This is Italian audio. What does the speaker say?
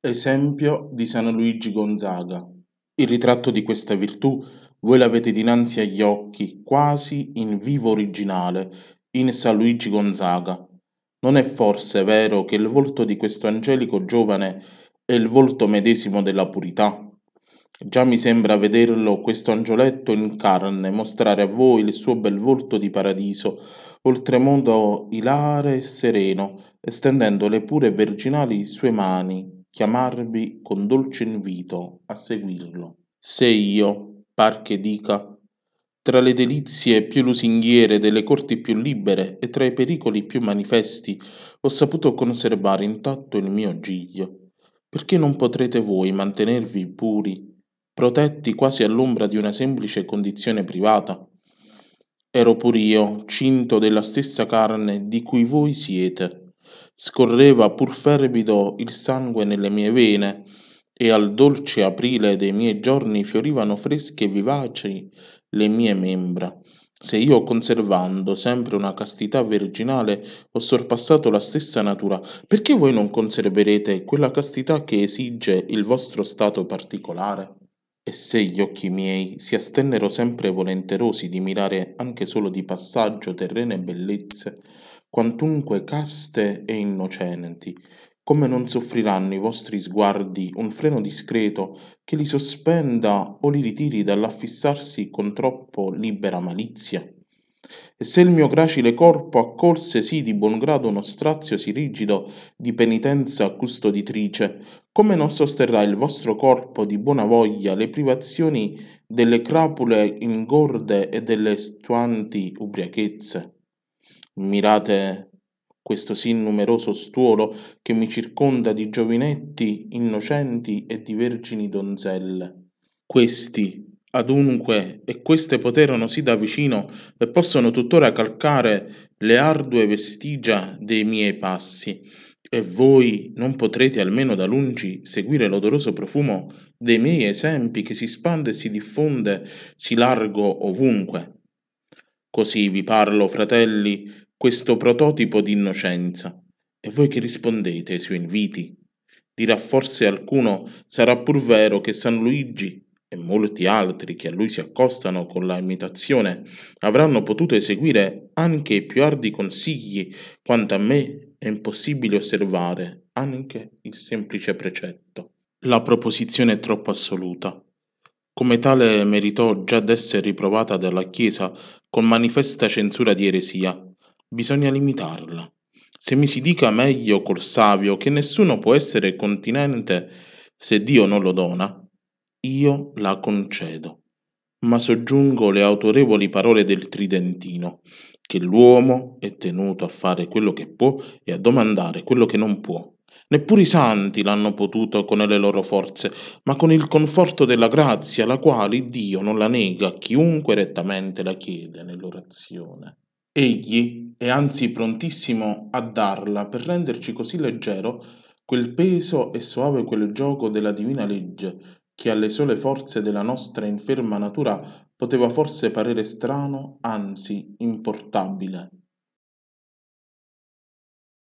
Esempio di San Luigi Gonzaga. Il ritratto di questa virtù voi l'avete dinanzi agli occhi, quasi in vivo originale, in San Luigi Gonzaga. Non è forse vero che il volto di questo angelico giovane è il volto medesimo della purità? Già mi sembra vederlo, questo angioletto in carne, mostrare a voi il suo bel volto di paradiso, oltremodo ilare e sereno, estendendo le pure e virginali sue mani, chiamarvi con dolce invito a seguirlo. Se io, par che dica, tra le delizie più lusinghiere delle corti più libere e tra i pericoli più manifesti, ho saputo conservare intatto il mio giglio. Perché non potrete voi mantenervi puri, protetti quasi all'ombra di una semplice condizione privata? Ero pur io, cinto della stessa carne di cui voi siete scorreva pur fervido il sangue nelle mie vene e al dolce aprile dei miei giorni fiorivano fresche e vivaci le mie membra se io conservando sempre una castità virginale ho sorpassato la stessa natura, perché voi non conserverete quella castità che esige il vostro stato particolare? E se gli occhi miei si astennero sempre volenterosi di mirare anche solo di passaggio terrene bellezze, quantunque caste e innocenti, come non soffriranno i vostri sguardi un freno discreto che li sospenda o li ritiri dall'affissarsi con troppo libera malizia? E se il mio gracile corpo accolse sì di buon grado uno strazio sì rigido di penitenza custoditrice, come non sosterrà il vostro corpo di buona voglia le privazioni delle crapule ingorde e delle stuanti ubriachezze? mirate questo sì numeroso stuolo che mi circonda di giovinetti innocenti e di vergini donzelle. Questi, adunque, e queste poterono sì da vicino e possono tuttora calcare le ardue vestigia dei miei passi, e voi non potrete almeno da lungi seguire l'odoroso profumo dei miei esempi che si spande e si diffonde, si largo ovunque. Così vi parlo, fratelli, questo prototipo di innocenza, e voi che rispondete ai suoi inviti? Dirà forse alcuno sarà pur vero che San Luigi e molti altri che a lui si accostano con la imitazione avranno potuto eseguire anche i più ardi consigli, quanto a me è impossibile osservare anche il semplice precetto. La proposizione è troppo assoluta. Come tale meritò già d'essere riprovata dalla Chiesa con manifesta censura di eresia, bisogna limitarla. Se mi si dica meglio col savio che nessuno può essere continente se Dio non lo dona, io la concedo. Ma soggiungo le autorevoli parole del Tridentino, che l'uomo è tenuto a fare quello che può e a domandare quello che non può. Neppure i santi l'hanno potuto con le loro forze, ma con il conforto della grazia, la quale Dio non la nega a chiunque rettamente la chiede nell'orazione. Egli è anzi prontissimo a darla per renderci così leggero quel peso e soave quel gioco della divina legge che alle sole forze della nostra inferma natura poteva forse parere strano, anzi importabile.